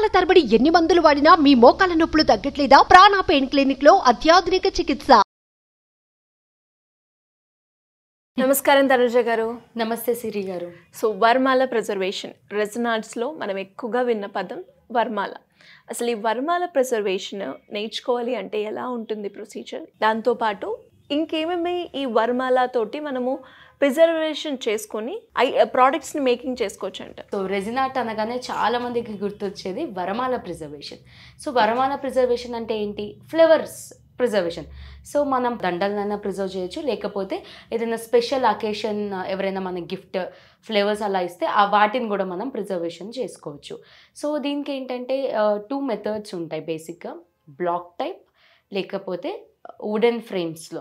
నెలల తరబడి ఎన్ని మందులు వాడినా మీ మోకాల నొప్పులు తగ్గట్లేదా ప్రాణ పెయిన్ క్లినిక్ లో అత్యాధునిక చికిత్స నమస్కారం తనుజ గారు నమస్తే సిరి గారు సో వర్మాల ప్రిజర్వేషన్ లో మనం ఎక్కువగా విన్న పదం వర్మాల అసలు ఈ వర్మాల ప్రిజర్వేషన్ నేర్చుకోవాలి అంటే ఎలా ఉంటుంది ప్రొసీజర్ దాంతోపాటు ఇంకేమేమి ఈ వర్మాలతోటి మనము ప్రిజర్వేషన్ చేసుకొని ప్రోడక్ట్స్ని మేకింగ్ చేసుకోవచ్చు అంట సో రెజినాట్ అనగానే చాలా మందికి గుర్తొచ్చేది వరమాల ప్రిజర్వేషన్ సో వరమాల ప్రిజర్వేషన్ అంటే ఏంటి ఫ్లేవర్స్ ప్రిజర్వేషన్ సో మనం దండలనైనా ప్రిజర్వ్ చేయొచ్చు లేకపోతే ఏదైనా స్పెషల్ అకేషన్ ఎవరైనా మన గిఫ్ట్ ఫ్లేవర్స్ అలా ఇస్తే ఆ వాటిని కూడా మనం ప్రిజర్వేషన్ చేసుకోవచ్చు సో దీనికి ఏంటంటే టూ మెథడ్స్ ఉంటాయి బేసిక్గా బ్లాక్ టైప్ లేకపోతే వుడెన్ ఫ్రేమ్స్లో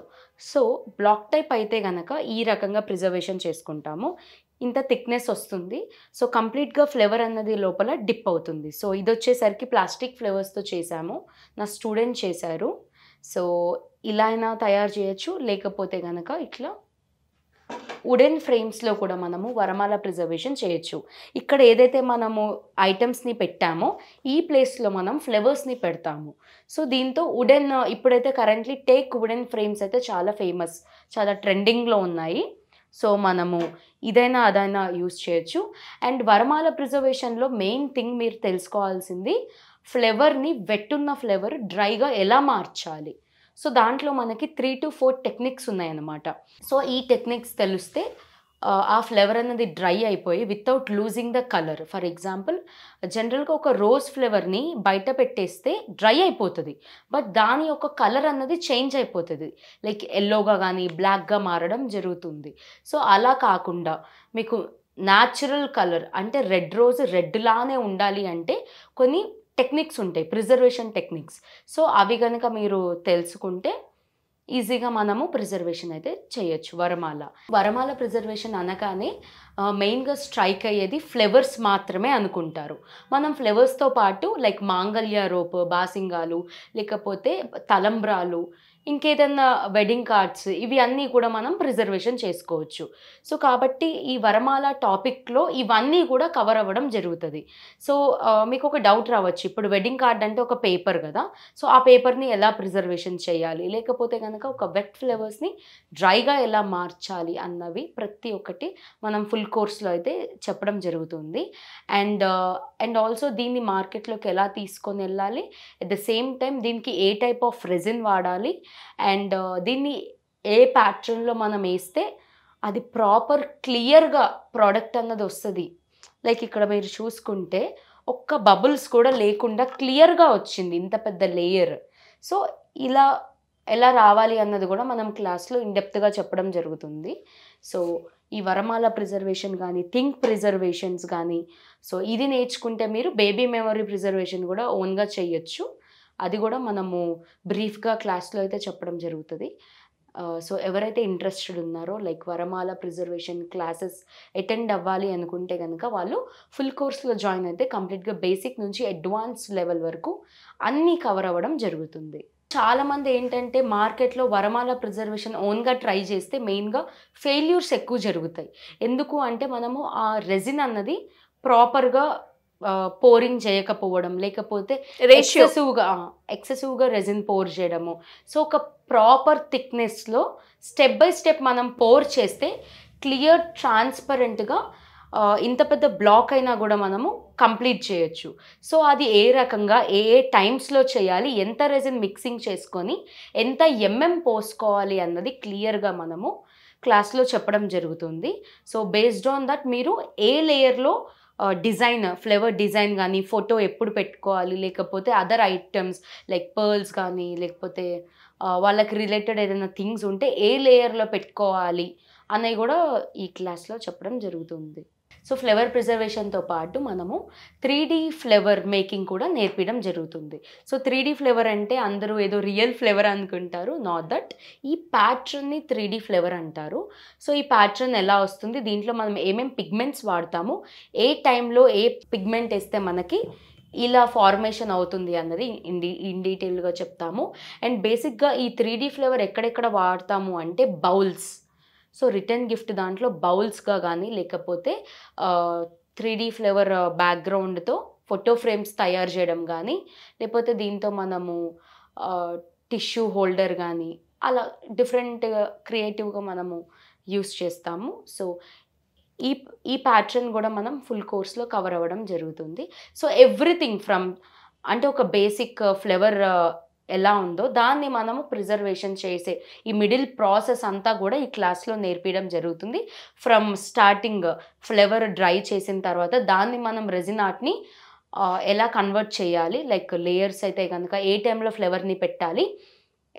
సో బ్లాక్ టైప్ అయితే కనుక ఈ రకంగా ప్రిజర్వేషన్ చేసుకుంటాము ఇంత థిక్నెస్ వస్తుంది సో కంప్లీట్గా ఫ్లేవర్ అన్నది లోపల డిప్ అవుతుంది సో ఇది వచ్చేసరికి ప్లాస్టిక్ ఫ్లేవర్స్తో చేశాము నా స్టూడెంట్ చేశారు సో ఇలా అయినా తయారు చేయొచ్చు లేకపోతే కనుక ఇట్లా వుడెన్ ఫ్రేమ్స్లో కూడా మనము వరమాల ప్రిజర్వేషన్ చేయొచ్చు ఇక్కడ ఏదైతే మనము ఐటమ్స్ని పెట్టామో ఈ ప్లేస్లో మనం ఫ్లవర్స్ని పెడతాము సో దీంతో వుడెన్ ఇప్పుడైతే కరెంట్లీ టేక్ వుడెన్ ఫ్రేమ్స్ అయితే చాలా ఫేమస్ చాలా ట్రెండింగ్లో ఉన్నాయి సో మనము ఇదైనా అదైనా యూజ్ చేయొచ్చు అండ్ వరమాల ప్రిజర్వేషన్లో మెయిన్ థింగ్ మీరు తెలుసుకోవాల్సింది ఫ్లేవర్ని వెట్టున్న ఫ్లేవర్ డ్రైగా ఎలా మార్చాలి సో దాంట్లో మనకి త్రీ టు ఫోర్ టెక్నిక్స్ ఉన్నాయన్నమాట సో ఈ టెక్నిక్స్ తెలిస్తే ఆ ఫ్లేవర్ అనేది డ్రై అయిపోయి without losing the colour for example జనరల్గా ఒక రోజ్ ఫ్లేవర్ని బయట పెట్టేస్తే డ్రై అయిపోతుంది బట్ దాని యొక్క కలర్ అన్నది చేంజ్ అయిపోతుంది లైక్ ఎల్లోగా కానీ బ్లాక్గా మారడం జరుగుతుంది సో అలా కాకుండా మీకు న్యాచురల్ కలర్ అంటే రెడ్ రోజ్ రెడ్ లానే ఉండాలి అంటే కొన్ని టెక్నిక్స్ ఉంటాయి ప్రిజర్వేషన్ టెక్నిక్స్ సో అవి కనుక మీరు తెలుసుకుంటే ఈజీగా మనము ప్రిజర్వేషన్ అయితే చేయొచ్చు వరమాల వరమాల ప్రిజర్వేషన్ అనగానే మెయిన్గా స్ట్రైక్ అయ్యేది ఫ్లేవర్స్ మాత్రమే అనుకుంటారు మనం ఫ్లేవర్స్తో పాటు లైక్ మాంగల్య రోప్ బాసింగాలు లేకపోతే తలంబ్రాలు ఇంకేదన్నా వెడ్డింగ్ కార్డ్స్ ఇవి అన్నీ కూడా మనం ప్రిజర్వేషన్ చేసుకోవచ్చు సో కాబట్టి ఈ వరమాల టాపిక్లో ఇవన్నీ కూడా కవర్ అవ్వడం జరుగుతుంది సో మీకు ఒక డౌట్ రావచ్చు ఇప్పుడు వెడ్డింగ్ కార్డ్ అంటే ఒక పేపర్ కదా సో ఆ పేపర్ని ఎలా ప్రిజర్వేషన్ చేయాలి లేకపోతే కనుక కనుక ఒక వెట్ ఫ్లేవర్స్ని డ్రైగా ఎలా మార్చాలి అన్నవి ప్రతి ఒక్కటి మనం ఫుల్ కోర్స్లో అయితే చెప్పడం జరుగుతుంది అండ్ uh, అండ్ ఆల్సో దీన్ని మార్కెట్లోకి ఎలా తీసుకొని వెళ్ళాలి అట్ ద సేమ్ టైం దీనికి ఏ టైప్ ఆఫ్ రెజిన్ వాడాలి అండ్ uh, దీన్ని ఏ ప్యాటర్న్లో మనం వేస్తే అది ప్రాపర్ క్లియర్గా ప్రోడక్ట్ అన్నది వస్తుంది లైక్ ఇక్కడ మీరు చూసుకుంటే ఒక్క బబుల్స్ కూడా లేకుండా క్లియర్గా వచ్చింది ఇంత పెద్ద లేయర్ సో ఇలా ఎలా రావాలి అన్నది కూడా మనం క్లాస్లో ఇండెప్త్గా చెప్పడం జరుగుతుంది సో ఈ వరమాల ప్రిజర్వేషన్ కానీ థింక్ ప్రిజర్వేషన్స్ కానీ సో ఇది నేర్చుకుంటే మీరు బేబీ మెమరీ ప్రిజర్వేషన్ కూడా ఓన్గా చేయొచ్చు అది కూడా మనము బ్రీఫ్గా క్లాస్లో అయితే చెప్పడం జరుగుతుంది సో ఎవరైతే ఇంట్రెస్టెడ్ ఉన్నారో లైక్ వరమాల ప్రిజర్వేషన్ క్లాసెస్ అటెండ్ అవ్వాలి అనుకుంటే కనుక వాళ్ళు ఫుల్ కోర్స్లో జాయిన్ అయితే కంప్లీట్గా బేసిక్ నుంచి అడ్వాన్స్ లెవెల్ వరకు అన్నీ కవర్ అవ్వడం జరుగుతుంది చాలామంది ఏంటంటే మార్కెట్లో వరమాల ప్రిజర్వేషన్ ఓన్గా ట్రై చేస్తే మెయిన్గా ఫెయిల్యూర్స్ ఎక్కువ జరుగుతాయి ఎందుకు అంటే మనము ఆ రెజిన్ అన్నది ప్రాపర్గా పోరింగ్ చేయకపోవడం లేకపోతే ఎక్సెసివ్గా ఎక్సెసివ్గా రెజిన్ పోర్ చేయడము సో ఒక ప్రాపర్ థిక్నెస్లో స్టెప్ బై స్టెప్ మనం పోర్ చేస్తే క్లియర్ ట్రాన్స్పరెంట్గా ఇంత పెద్ద బ్లాక్ అయినా కూడా మనము కంప్లీట్ చేయొచ్చు సో అది ఏ రకంగా ఏ ఏ టైమ్స్లో చేయాలి ఎంత రెజిన్ మిక్సింగ్ చేసుకొని ఎంత ఎంఎం పోసుకోవాలి అన్నది క్లియర్గా మనము క్లాస్లో చెప్పడం జరుగుతుంది సో బేస్డ్ ఆన్ దట్ మీరు ఏ లేయర్లో డిజైన్ ఫ్లేవర్ డిజైన్ కానీ ఫోటో ఎప్పుడు పెట్టుకోవాలి లేకపోతే అదర్ ఐటమ్స్ లైక్ పర్ల్స్ కానీ లేకపోతే వాళ్ళకి రిలేటెడ్ ఏదైనా థింగ్స్ ఉంటే ఏ లేయర్లో పెట్టుకోవాలి అనేవి కూడా ఈ క్లాస్లో చెప్పడం జరుగుతుంది సో ఫ్లేవర్ ప్రిజర్వేషన్తో పాటు మనము త్రీ డీ ఫ్లేవర్ మేకింగ్ కూడా నేర్పించడం జరుగుతుంది సో త్రీ డీ ఫ్లేవర్ అంటే అందరూ ఏదో రియల్ ఫ్లేవర్ అనుకుంటారు నాట్ దట్ ఈ ప్యాటర్న్ని త్రీ డీ ఫ్లేవర్ అంటారు సో ఈ ప్యాటర్న్ ఎలా వస్తుంది దీంట్లో మనం ఏమేమి పిగ్మెంట్స్ వాడతాము ఏ టైంలో ఏ పిగ్మెంట్ వేస్తే మనకి ఇలా ఫార్మేషన్ అవుతుంది అన్నది ఇన్ ఇన్ డీటెయిల్గా చెప్తాము అండ్ బేసిక్గా ఈ త్రీ డీ ఫ్లేవర్ ఎక్కడెక్కడ వాడతాము అంటే బౌల్స్ సో రిటర్న్ గిఫ్ట్ దాంట్లో బౌల్స్గా కానీ లేకపోతే త్రీ డీ ఫ్లేవర్ బ్యాక్గ్రౌండ్తో ఫోటో ఫ్రేమ్స్ తయారు చేయడం కానీ లేకపోతే దీంతో మనము టిష్యూ హోల్డర్ కానీ అలా డిఫరెంట్ క్రియేటివ్గా మనము యూస్ చేస్తాము సో ఈ ఈ ప్యాటర్న్ కూడా మనం ఫుల్ కోర్స్లో కవర్ అవ్వడం జరుగుతుంది సో ఎవ్రీథింగ్ ఫ్రమ్ అంటే ఒక బేసిక్ ఫ్లేవర్ ఎలా ఉందో దాన్ని మనము ప్రిజర్వేషన్ చేసే ఈ మిడిల్ ప్రాసెస్ అంతా కూడా ఈ క్లాస్లో నేర్పించడం జరుగుతుంది ఫ్రమ్ స్టార్టింగ్ ఫ్లేవర్ డ్రై చేసిన తర్వాత దాన్ని మనం రెజిన్ ఆర్ట్ని ఎలా కన్వర్ట్ చేయాలి లైక్ లేయర్స్ అయితే కనుక ఏ టైంలో ఫ్లేవర్ని పెట్టాలి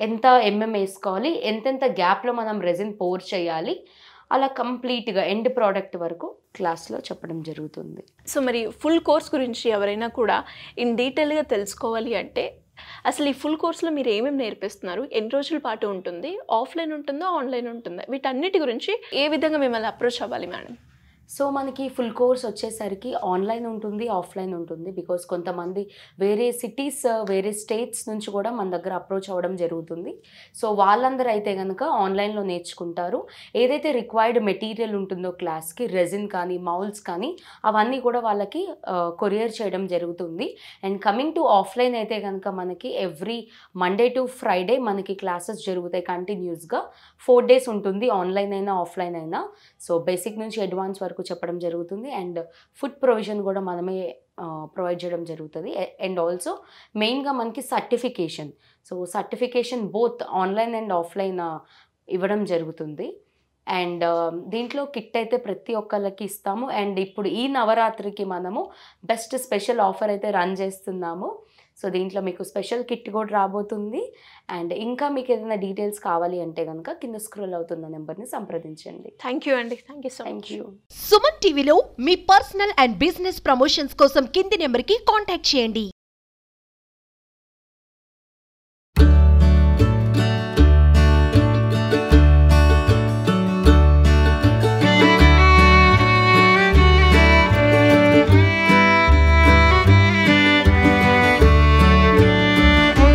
ఎంత ఎంఎం వేసుకోవాలి ఎంతెంత గ్యాప్లో మనం రెజిన్ పోర్ చేయాలి అలా కంప్లీట్గా ఎండ్ ప్రోడక్ట్ వరకు క్లాస్లో చెప్పడం జరుగుతుంది సో మరి ఫుల్ కోర్స్ గురించి ఎవరైనా కూడా ఇన్ డీటెయిల్గా తెలుసుకోవాలి అంటే అసలు ఈ ఫుల్ కోర్సులో మీరు ఏమేమి నేర్పిస్తున్నారు ఎన్ని రోజుల పాటు ఉంటుంది ఆఫ్లైన్ ఉంటుందా ఆన్లైన్ ఉంటుందా వీటన్నిటి గురించి ఏ విధంగా మిమ్మల్ని అప్రోచ్ అవ్వాలి మేడం సో మనకి ఫుల్ కోర్స్ వచ్చేసరికి ఆన్లైన్ ఉంటుంది ఆఫ్లైన్ ఉంటుంది బికాస్ కొంతమంది వేరే సిటీస్ వేరే స్టేట్స్ నుంచి కూడా మన దగ్గర అప్రోచ్ అవ్వడం జరుగుతుంది సో వాళ్ళందరూ అయితే కనుక ఆన్లైన్లో నేర్చుకుంటారు ఏదైతే రిక్వైర్డ్ మెటీరియల్ ఉంటుందో క్లాస్కి రెజిన్ కానీ మౌల్స్ కానీ అవన్నీ కూడా వాళ్ళకి కొరియర్ చేయడం జరుగుతుంది అండ్ కమింగ్ టు ఆఫ్లైన్ అయితే కనుక మనకి ఎవ్రీ మండే టు ఫ్రైడే మనకి క్లాసెస్ జరుగుతాయి కంటిన్యూస్గా ఫోర్ డేస్ ఉంటుంది ఆన్లైన్ అయినా ఆఫ్లైన్ అయినా సో బేసిక్ నుంచి అడ్వాన్స్ వరకు వరకు చెప్పడం జరుగుతుంది అండ్ ఫుడ్ ప్రొవిజన్ కూడా మనమే ప్రొవైడ్ చేయడం జరుగుతుంది అండ్ ఆల్సో మెయిన్గా మనకి certification so certification both online and offline ఇవ్వడం జరుగుతుంది అండ్ దీంట్లో కిట్ అయితే ప్రతి ఒక్కళ్ళకి ఇస్తాము అండ్ ఇప్పుడు ఈ నవరాత్రికి మనము బెస్ట్ స్పెషల్ ఆఫర్ అయితే రన్ చేస్తున్నాము సో దీంట్లో మీకు స్పెషల్ కిట్ కూడా రాబోతుంది అండ్ ఇంకా మీకు ఏదైనా డీటెయిల్స్ కావాలి అంటే కనుక కింద స్క్రోల్ అవుతున్న నెంబర్ని సంప్రదించండి థ్యాంక్ యూ అండి thank you so thank you Suman టీవీలో మీ పర్సనల్ అండ్ బిజినెస్ ప్రమోషన్స్ కోసం కింది నెంబర్కి కాంటాక్ట్ చేయండి